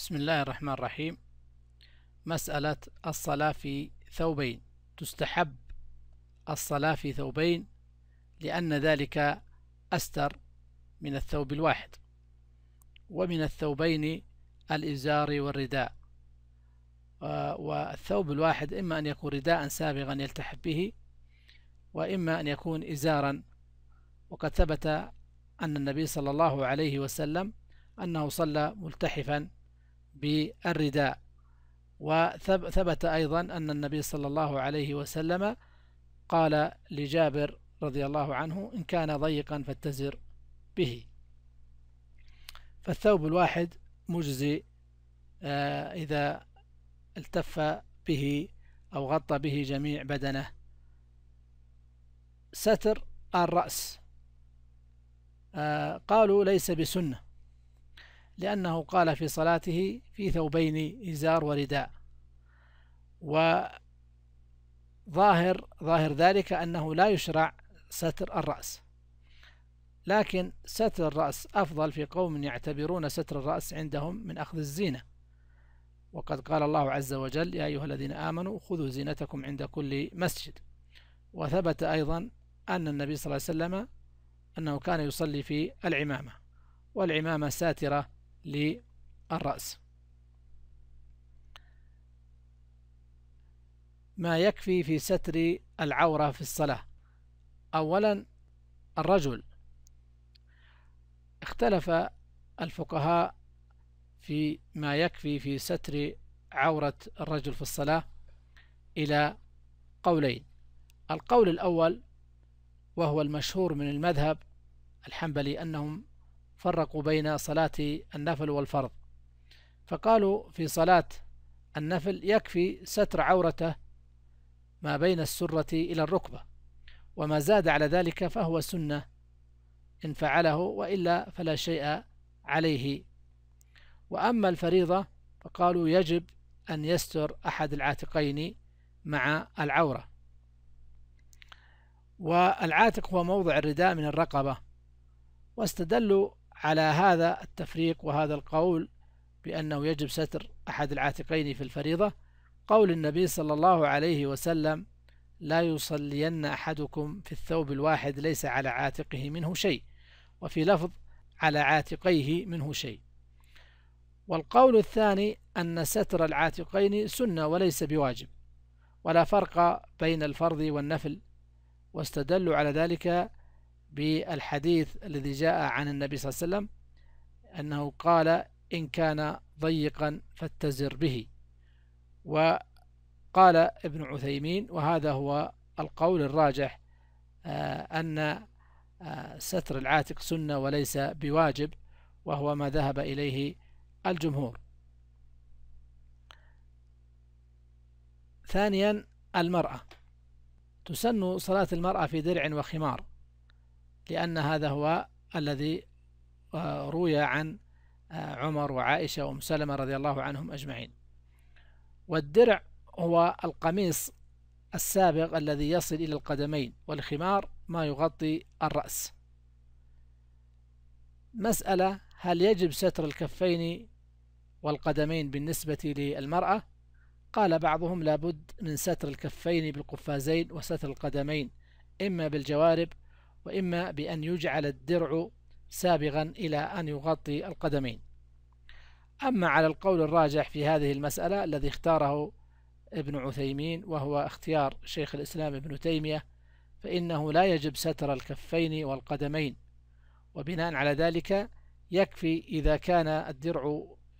بسم الله الرحمن الرحيم مسألة الصلاة في ثوبين تستحب الصلاة في ثوبين لأن ذلك أستر من الثوب الواحد ومن الثوبين الإزار والرداء آه، والثوب الواحد إما أن يكون رداء سابغا يلتحف به وإما أن يكون إزارا وقد ثبت أن النبي صلى الله عليه وسلم أنه صلى ملتحفا بالرداء وثبت أيضا أن النبي صلى الله عليه وسلم قال لجابر رضي الله عنه إن كان ضيقا فاتزر به فالثوب الواحد مجزي آه، إذا التف به أو غطى به جميع بدنه ستر الرأس آه، قالوا ليس بسنة لأنه قال في صلاته في ثوبين إزار ورداء وظاهر ظاهر ذلك أنه لا يشرع ستر الرأس لكن ستر الرأس أفضل في قوم يعتبرون ستر الرأس عندهم من أخذ الزينة وقد قال الله عز وجل يا أيها الذين آمنوا خذوا زينتكم عند كل مسجد وثبت أيضا أن النبي صلى الله عليه وسلم أنه كان يصلي في العمامة والعمامة ساترة للرأس ما يكفي في ستر العورة في الصلاة أولا الرجل اختلف الفقهاء في ما يكفي في ستر عورة الرجل في الصلاة إلى قولين القول الأول وهو المشهور من المذهب الحنبلي أنهم فرقوا بين صلاة النفل والفرض فقالوا في صلاة النفل يكفي ستر عورته ما بين السرة إلى الركبة وما زاد على ذلك فهو سنة إن فعله وإلا فلا شيء عليه وأما الفريضة فقالوا يجب أن يستر أحد العاتقين مع العورة والعاتق هو موضع الرداء من الرقبة واستدلوا على هذا التفريق وهذا القول بأنه يجب ستر أحد العاتقين في الفريضة قول النبي صلى الله عليه وسلم لا يصلين أحدكم في الثوب الواحد ليس على عاتقه منه شيء وفي لفظ على عاتقيه منه شيء والقول الثاني أن ستر العاتقين سنة وليس بواجب ولا فرق بين الفرض والنفل واستدلوا على ذلك بالحديث الذي جاء عن النبي صلى الله عليه وسلم أنه قال إن كان ضيقا فاتزر به وقال ابن عثيمين وهذا هو القول الراجح آه، أن آه، ستر العاتق سنة وليس بواجب وهو ما ذهب إليه الجمهور ثانيا المرأة تسن صلاة المرأة في درع وخمار لأن هذا هو الذي آه، روي عن آه، عمر وعائشة وأم سلمة رضي الله عنهم أجمعين والدرع هو القميص السابق الذي يصل إلى القدمين والخمار ما يغطي الرأس مسألة هل يجب ستر الكفين والقدمين بالنسبة للمرأة قال بعضهم لابد من ستر الكفين بالقفازين وستر القدمين إما بالجوارب وإما بأن يجعل الدرع سابغا إلى أن يغطي القدمين أما على القول الراجح في هذه المسألة الذي اختاره ابن عثيمين وهو اختيار شيخ الإسلام ابن تيمية فإنه لا يجب ستر الكفين والقدمين وبناء على ذلك يكفي إذا كان الدرع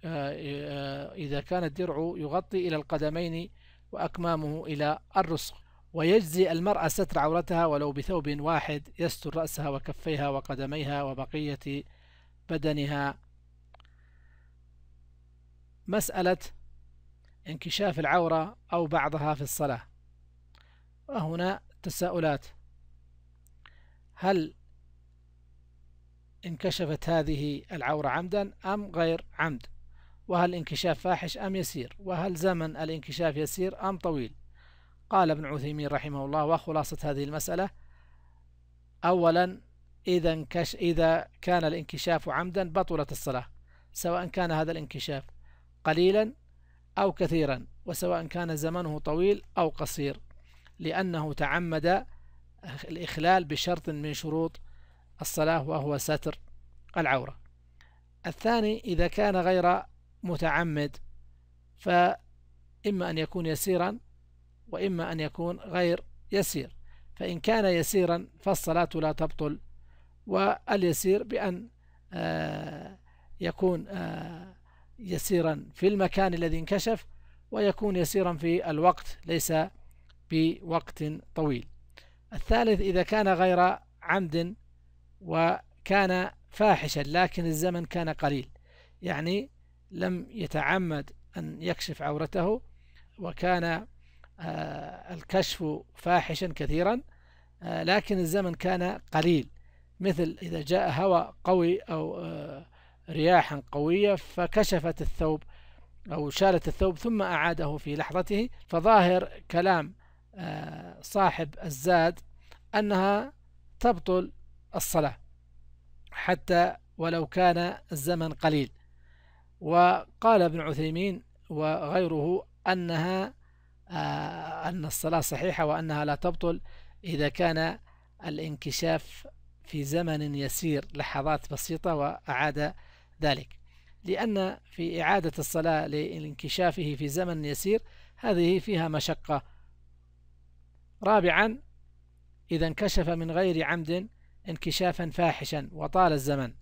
آه، آه، إذا كان الدرع يغطي إلى القدمين وأكمامه إلى الرسغ ويجزي المرأة ستر عورتها ولو بثوب واحد يستر رأسها وكفيها وقدميها وبقية بدنها مسألة انكشاف العورة أو بعضها في الصلاة وهنا تساؤلات هل انكشفت هذه العورة عمدا أم غير عمد وهل انكشاف فاحش أم يسير وهل زمن الانكشاف يسير أم طويل قال ابن عثيمين رحمه الله وخلاصة هذه المسألة أولا إذا, انكش إذا كان الانكشاف عمدا بطلت الصلاة سواء كان هذا الانكشاف قليلا أو كثيرا وسواء كان زمنه طويل أو قصير لأنه تعمد الإخلال بشرط من شروط الصلاة وهو ستر العورة الثاني إذا كان غير متعمد فإما أن يكون يسيرا وإما أن يكون غير يسير فإن كان يسيرا فالصلاة لا تبطل واليسير بأن آه، يكون آه، يسيرا في المكان الذي انكشف ويكون يسيرا في الوقت ليس بوقت طويل الثالث إذا كان غير عمد وكان فاحشا لكن الزمن كان قليل يعني لم يتعمد أن يكشف عورته وكان آه، الكشف فاحشا كثيرا آه، لكن الزمن كان قليل مثل إذا جاء هواء قوي أو آه، رياحا قوية فكشفت الثوب أو شالت الثوب ثم أعاده في لحظته فظاهر كلام صاحب الزاد أنها تبطل الصلاة حتى ولو كان الزمن قليل وقال ابن عثيمين وغيره أنها آه، أن الصلاة صحيحة وأنها لا تبطل إذا كان الانكشاف في زمن يسير لحظات بسيطة وأعاد ذلك لأن في إعادة الصلاة لانكشافه في زمن يسير هذه فيها مشقة رابعا إذا انكشف من غير عمد انكشافا فاحشا وطال الزمن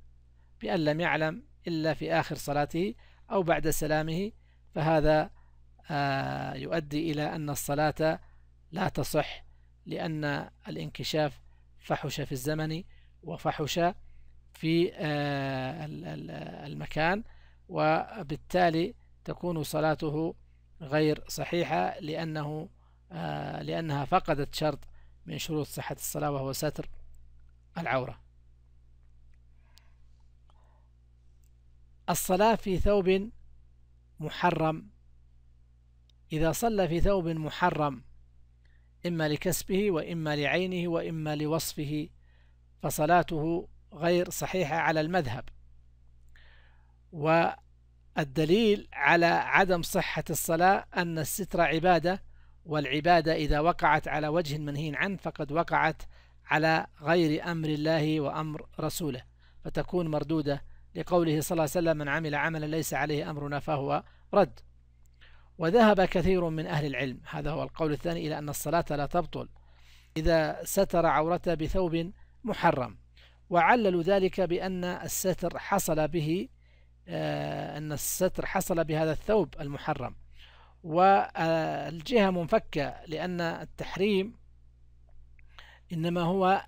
بأن لم يعلم إلا في آخر صلاته أو بعد سلامه فهذا آه، يؤدي إلى أن الصلاة لا تصح لأن الانكشاف فحش في الزمن وفحش في آه، المكان وبالتالي تكون صلاته غير صحيحة لأنه آه، لأنها فقدت شرط من شروط صحة الصلاة وهو ستر العورة الصلاة في ثوب محرم إذا صلى في ثوب محرم إما لكسبه وإما لعينه وإما لوصفه فصلاته غير صحيحة على المذهب والدليل على عدم صحة الصلاة أن الستر عبادة والعبادة إذا وقعت على وجه منهي عنه فقد وقعت على غير أمر الله وأمر رسوله فتكون مردودة لقوله صلى الله عليه وسلم من عمل عملا ليس عليه أمرنا فهو رد وذهب كثير من أهل العلم هذا هو القول الثاني إلى أن الصلاة لا تبطل إذا ستر عورته بثوب محرم وعللوا ذلك بأن الستر حصل به آه، أن الستر حصل بهذا الثوب المحرم والجهة منفكة لأن التحريم إنما هو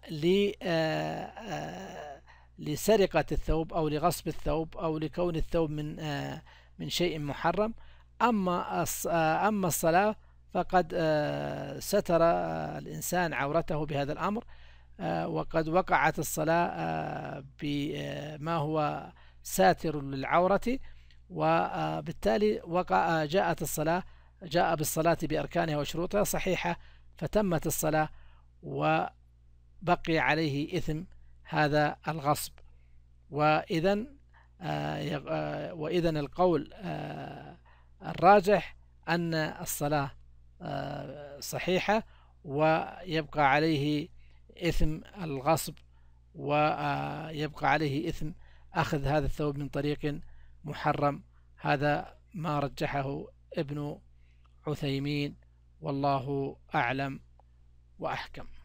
آه، آه، لسرقة الثوب أو لغصب الثوب أو لكون الثوب من من شيء محرم أما آه، أما الصلاة فقد آه، ستر آه، الإنسان عورته بهذا الأمر وقد وقعت الصلاة بما هو ساتر للعورة وبالتالي وقع جاءت الصلاة جاء بالصلاة بأركانها وشروطها صحيحة فتمت الصلاة وبقي عليه إثم هذا الغصب وإذا وإذا القول الراجح أن الصلاة آه، صحيحة ويبقى عليه إثم الغصب ويبقى عليه إثم أخذ هذا الثوب من طريق محرم هذا ما رجحه ابن عثيمين والله أعلم وأحكم